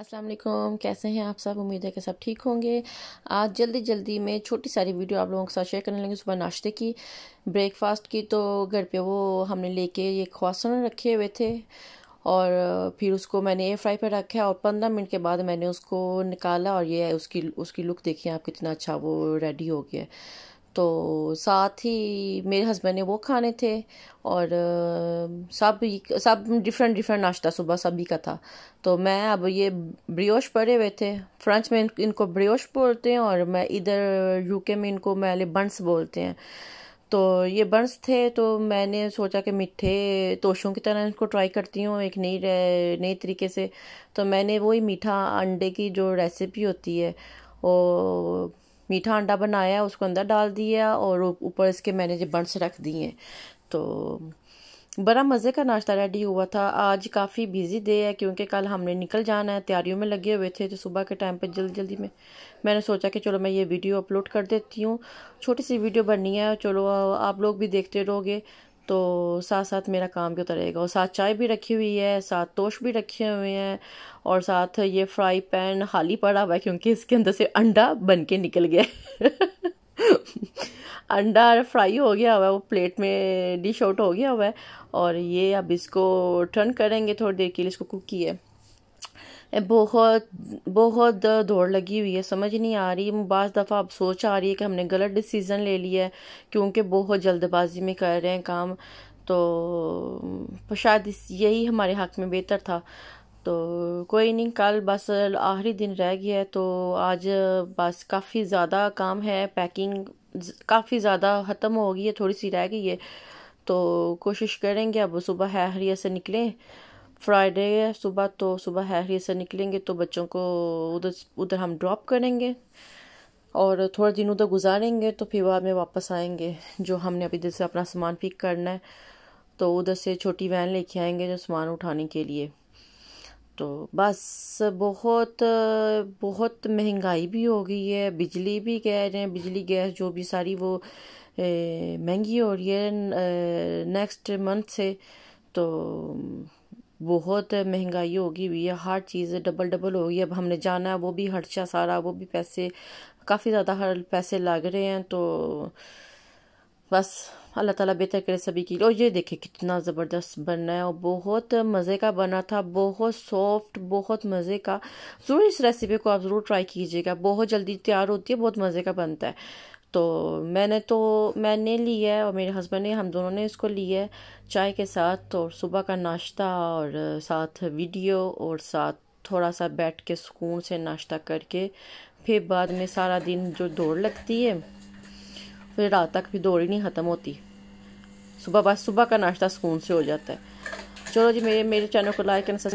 अस्सलाम वालेकुम कैसे हैं आप सब उम्मीद है कि सब ठीक होंगे आज जल्दी जल्दी मैं छोटी सारी वीडियो आप लोगों के साथ शेयर करने लगी सुबह नाश्ते की ब्रेकफास्ट की तो घर पे वो हमने लेके ये ख्वासन रखे हुए थे और फिर उसको मैंने एयर फ्राई पर रखा और पंद्रह मिनट के बाद मैंने उसको निकाला और ये उसकी उसकी लुक देखी आप कितना अच्छा वो रेडी हो गया तो साथ ही मेरे हस्बैंड ने वो खाने थे और सब सब डिफरेंट डिफरेंट नाश्ता सुबह सभी का था तो मैं अब ये ब्रियोश पड़े हुए थे फ्रेंच में इनको ब्रियोश बोलते हैं और मैं इधर यूके में इनको मैले बंस बोलते हैं तो ये बंस थे तो मैंने सोचा कि मीठे तोशों की तरह इनको ट्राई करती हूँ एक नई नई तरीके से तो मैंने वही मीठा अंडे की जो रेसिपी होती है वो मीठा अंडा बनाया उसको अंदर डाल दिया और ऊपर इसके मैंने जो बंस रख दिए तो बड़ा मज़े का नाश्ता रेडी हुआ था आज काफ़ी बिजी डे है क्योंकि कल हमने निकल जाना है तैयारियों में लगे हुए थे तो सुबह के टाइम पर जल्दी जल्दी में मैंने सोचा कि चलो मैं ये वीडियो अपलोड कर देती हूँ छोटी सी वीडियो बननी है चलो आप लोग भी देखते रहोगे तो साथ साथ मेरा काम भी होता रहेगा और साथ चाय भी रखी हुई है साथ तोश भी रखे हुए हैं और साथ ये फ्राई पैन खाली पड़ा हुआ है क्योंकि इसके अंदर से अंडा बन के निकल गया अंडा फ्राई हो गया हुआ है वो प्लेट में डिश आउट हो गया हुआ है और ये अब इसको टर्न करेंगे थोड़ी देर के लिए इसको कुक किया बहुत बहुत दौड़ लगी हुई है समझ नहीं आ रही बज़ दफ़ा अब सोच आ रही है कि हमने गलत डिसीज़न ले लिया है क्योंकि बहुत जल्दबाजी में कर रहे हैं काम तो शायद यही हमारे हक में बेहतर था तो कोई नहीं कल बस आखिरी दिन रह गया है तो आज बस काफ़ी ज़्यादा काम है पैकिंग काफ़ी ज़्यादा ख़त्म हो गई है थोड़ी सी रह गई है तो कोशिश करेंगे अब सुबह है हरिया से निकलें फ्राइडे है सुबह तो सुबह हैरियर से निकलेंगे तो बच्चों को उधर उधर हम ड्रॉप करेंगे और थोड़ा दिन उधर गुजारेंगे तो फिर बाद में वापस आएंगे जो हमने अभी इधर से अपना सामान पिक करना है तो उधर से छोटी वैन लेके आएंगे जो सामान उठाने के लिए तो बस बहुत बहुत महंगाई भी हो गई है बिजली भी कह रहे हैं बिजली गैस जो भी सारी वो महंगी हो रही है नेक्स्ट मंथ से तो बहुत महंगाई होगी हुई है हर चीज़ डबल डबल हो गई अब हमने जाना है वो भी खर्चा सारा वो भी पैसे काफ़ी ज़्यादा हर पैसे लग रहे हैं तो बस अल्लाह ताला बेहतर करे सभी के लिए और ये देखे कितना ज़बरदस्त बनना है और बहुत मज़े का बना था बहुत सॉफ्ट बहुत मज़े का ज़रूर इस रेसिपी को आप ज़रूर ट्राई कीजिएगा बहुत जल्दी तैयार होती है बहुत मज़े का बनता है तो मैंने तो मैंने लिया है और मेरे हस्बैंड ने हम दोनों ने इसको लिया है चाय के साथ और सुबह का नाश्ता और साथ वीडियो और साथ थोड़ा सा बैठ के सुकून से नाश्ता करके फिर बाद में सारा दिन जो दौड़ लगती है फिर रात तक भी दौड़ ही नहीं ख़त्म होती सुबह बस सुबह का नाश्ता सुकून से हो जाता है चलो जी मेरे मेरे चैनल को लाइक एंड